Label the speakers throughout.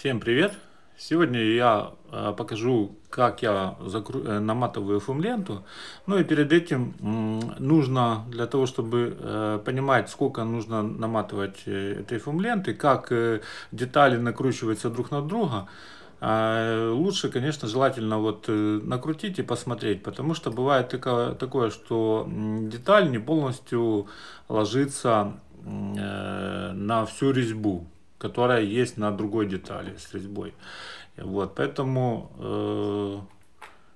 Speaker 1: Всем привет! Сегодня я э, покажу, как я э, наматываю фум-ленту. Ну и перед этим нужно, для того, чтобы э, понимать, сколько нужно наматывать этой фум-ленты, как детали накручиваются друг на друга, лучше, конечно, желательно вот накрутить и посмотреть, потому что бывает такое, что деталь не полностью ложится на всю резьбу которая есть на другой детали с резьбой. Вот, поэтому э,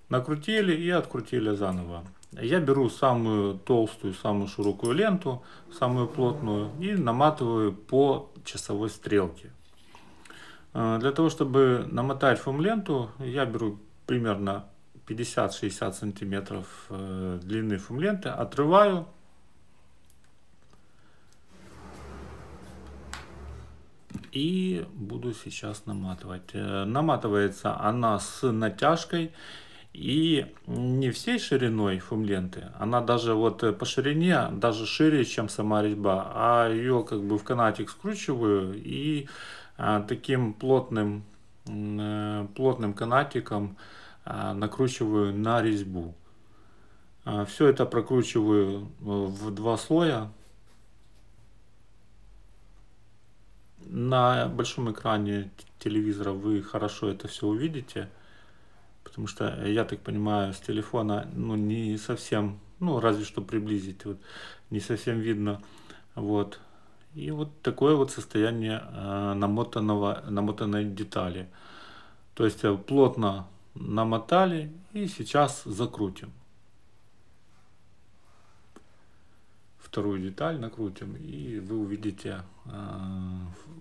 Speaker 1: накрутили и открутили заново. Я беру самую толстую, самую широкую ленту, самую плотную и наматываю по часовой стрелке. Э, для того, чтобы намотать фум-ленту, я беру примерно 50-60 сантиметров э, длины фум-ленты, отрываю И буду сейчас наматывать. Э, наматывается она с натяжкой. И не всей шириной фумленты, она даже вот э, по ширине, даже шире, чем сама резьба, а ее как бы в канатик скручиваю и э, таким плотным, плотным канатиком накручиваю на резьбу. все это прокручиваю в два слоя, на большом экране телевизора вы хорошо это все увидите, потому что, э, я так понимаю, с телефона ну, не совсем, ну, разве что приблизить, вот, не совсем видно. Вот. И вот такое вот состояние э, намотанного, намотанной детали. То есть э, плотно намотали и сейчас закрутим. вторую деталь накрутим, и вы увидите, э,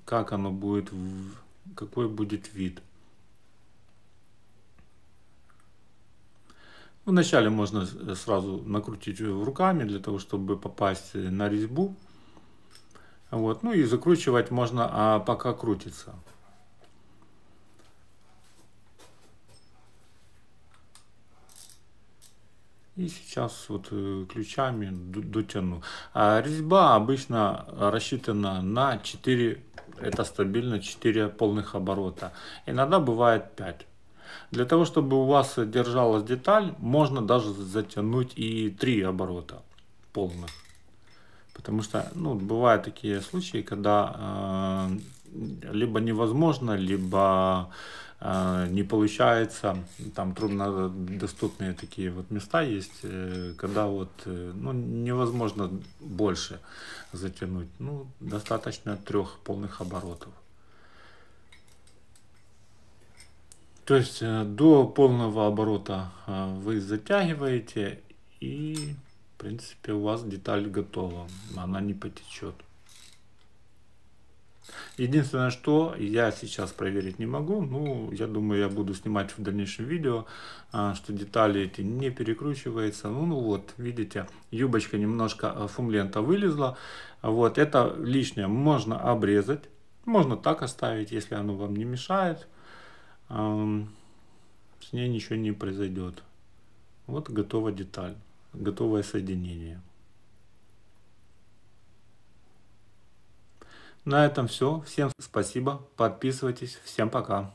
Speaker 1: как оно будет, какой будет вид. Вначале можно сразу накрутить руками, для того, чтобы попасть э, на резьбу. Вот. Ну и закручивать можно, а пока крутится. И сейчас вот э, ключами дотяну. А резьба обычно рассчитана на 4, это стабильно 4 полных оборота. Иногда бывает 5. Для того, чтобы у вас держалась деталь, можно даже затянуть и 3 оборота полных. Потому что ну, бывают такие случаи, когда э, либо невозможно, либо э, не получается, там трудно доступные такие вот места есть, э, когда вот э, ну, невозможно больше затянуть, ну достаточно трех полных оборотов. То есть до полного оборота вы затягиваете и в принципе у вас деталь готова, она не потечет. Единственное, что я сейчас проверить не могу, ну, я думаю, я буду снимать в дальнейшем видео, а, что детали эти не перекручиваются. Ну, ну вот, видите, юбочка немножко а, фумлента вылезла. Вот, это лишнее можно обрезать, можно так оставить, если оно вам не мешает. С ней ничего не произойдет. Вот готова деталь, готовое соединение. На этом все. Всем спасибо. Подписывайтесь. Всем пока.